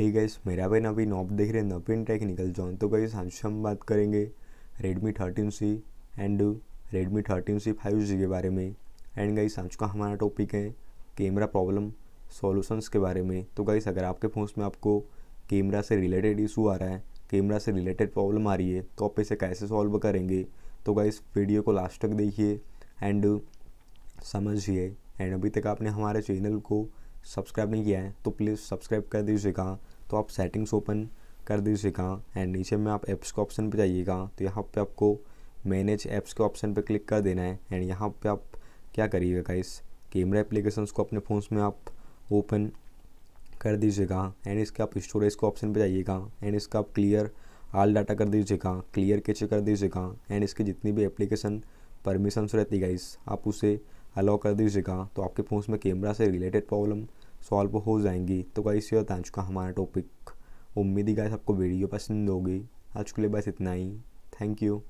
है गैस मेरा भाई नवीन आप देख रहे हैं नवीन टेक निकल तो गई आज हम बात करेंगे Redmi thirteen C and Redmi thirteen C five G के बारे में एंड गई आज का हमारा टॉपिक है कैमरा प्रॉब्लम सॉल्यूशंस के बारे में तो गई अगर आपके फ़ोन में आपको कैमरा से रिलेटेड इशू आ रहा है कैमरा से रिलेटेड प्रॉब्लम आ रही है तो आप इसे कैसे सॉल्व करेंगे तो गाइस वीडियो को लास्ट तक देखिए एंड समझिए एंड अभी तक आपने हमारे चैनल को सब्सक्राइब नहीं किया है तो प्लीज़ सब्सक्राइब कर दीजिएगा तो आप सेटिंग्स ओपन कर दीजिएगा एंड नीचे में आप ऐप्स के ऑप्शन पर जाइएगा तो यहाँ पर आपको मैनेज ऐप्स के ऑप्शन पर क्लिक कर देना है एंड यहाँ पर आप क्या करिएगा इस कैमरा एप्लीकेशन को अपने फ़ोन्स में आप ओपन कर दीजिएगा एंड इसके आप स्टोरेज के ऑप्शन पर जाइएगा एंड इसका आप क्लियर आल डाटा कर दीजिएगा क्लियर कैचे कर दीजिएगा एंड इसकी जितनी भी एप्लीकेशन परमिशंस रहती गाइस आप उसे अलाउ कर दीजिएगा तो आपके फ़ोन में कैमरा से रिलेटेड प्रॉब्लम सॉल्व हो जाएंगी तो गाइस ये आ चुका हमारा टॉपिक उम्मीद ही गाइस आपको वीडियो पसंद होगी आज के लिए बस इतना ही थैंक यू